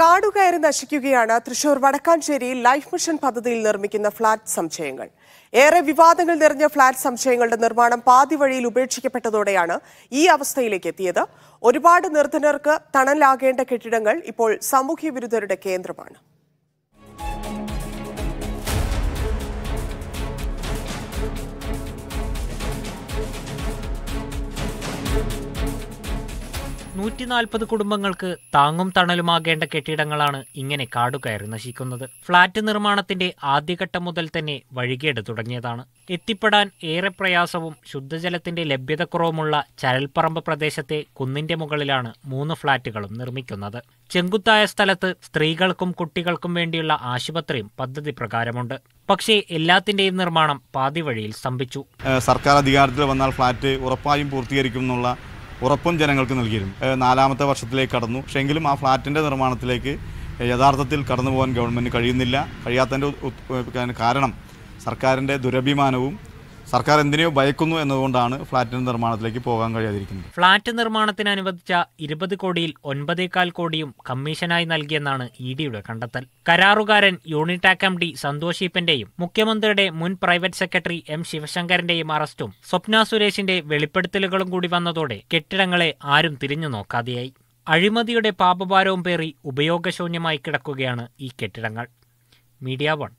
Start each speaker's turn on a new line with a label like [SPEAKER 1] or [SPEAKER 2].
[SPEAKER 1] കാടുകയറി നശിക്കുകയാണ് Thrissur Vadakkanchery life mission പദ്ധതിയിൽ നിർമ്മിക്കുന്ന ഫ്ളാറ്റ് സംശയങ്ങൾ ഏറെ വിവാദങ്ങൾ നിറഞ്ഞ ഫ്ളാറ്റ് സംശയങ്ങളുടെ നിർമ്മാണം പാതി വഴിയിൽ ഉപേക്ഷിക്കപ്പെട്ടതോടെയാണ് ഈ അവസ്ഥയിലേക്ക് എത്തിയത് ഒരുപാട് നിർധനർക്ക് തണലാകേണ്ട കെട്ടിടങ്ങൾ ഇപ്പോൾ സാമൂഹ്യ വിരുദ്ധരുടെ കേന്ദ്രമാണ്
[SPEAKER 2] നൂറ്റി നാൽപ്പത് കുടുംബങ്ങൾക്ക് താങ്ങും തണലുമാകേണ്ട കെട്ടിടങ്ങളാണ് ഇങ്ങനെ കാടുകയറി നശിക്കുന്നത് ഫ്ളാറ്റ് നിർമ്മാണത്തിന്റെ ആദ്യഘട്ടം മുതൽ തന്നെ വഴികേട് തുടങ്ങിയതാണ് എത്തിപ്പെടാൻ ഏറെ പ്രയാസവും ശുദ്ധജലത്തിന്റെ ലഭ്യതക്കുറവുമുള്ള ചരൽപ്പറമ്പ് പ്രദേശത്തെ കുന്നിന്റെ മുകളിലാണ് മൂന്ന് ഫ്ളാറ്റുകളും നിർമ്മിക്കുന്നത് ചെങ്കുത്തായ സ്ഥലത്ത് സ്ത്രീകൾക്കും കുട്ടികൾക്കും വേണ്ടിയുള്ള ആശുപത്രിയും പദ്ധതി പ്രകാരമുണ്ട് പക്ഷേ എല്ലാത്തിന്റെയും നിർമ്മാണം പാതിവഴിയിൽ സ്തംഭിച്ചു
[SPEAKER 3] സർക്കാർ അധികാരത്തിൽ വന്നാൽ ഫ്ളാറ്റ് ഉറപ്പായും പൂർത്തീകരിക്കും എന്നുള്ള ഉറപ്പും ജനങ്ങൾക്ക് നൽകിയിരുന്നു നാലാമത്തെ വർഷത്തിലേക്ക് കടന്നു പക്ഷേ എങ്കിലും ആ ഫ്ളാറ്റിൻ്റെ നിർമ്മാണത്തിലേക്ക് യഥാർത്ഥത്തിൽ കടന്നു പോകാൻ ഗവൺമെൻറ് കഴിയുന്നില്ല കഴിയാത്തതിൻ്റെ കാരണം സർക്കാരിൻ്റെ ദുരഭിമാനവും സർക്കാർ എന്തിനെയോ ഭയക്കുന്നു എന്നതുകൊണ്ടാണ് ഫ്ളാറ്റിന്റെ നിർമ്മാണത്തിലേക്ക് പോകാൻ കഴിയാതിരിക്കുന്നത്
[SPEAKER 2] ഫ്ളാറ്റ് നിർമ്മാണത്തിന് അനുവദിച്ച ഇരുപത് കോടിയിൽ ഒൻപതേകാൽ കോടിയും കമ്മീഷനായി നൽകിയെന്നാണ് ഇ ഡിയുടെ കണ്ടെത്തൽ കരാറുകാരൻ യൂണിടാക് എം ഡി സന്തോഷീപ്പന്റെയും മുഖ്യമന്ത്രിയുടെ മുൻ പ്രൈവറ്റ് സെക്രട്ടറി എം ശിവശങ്കറിന്റെയും അറസ്റ്റും സ്വപ്ന സുരേഷിന്റെ വെളിപ്പെടുത്തലുകളും കൂടി വന്നതോടെ കെട്ടിടങ്ങളെ ആരും തിരിഞ്ഞു നോക്കാതെയായി അഴിമതിയുടെ പാപഭാരവും പേറി ഉപയോഗശൂന്യമായി കിടക്കുകയാണ് ഈ കെട്ടിടങ്ങൾ മീഡിയ വൺ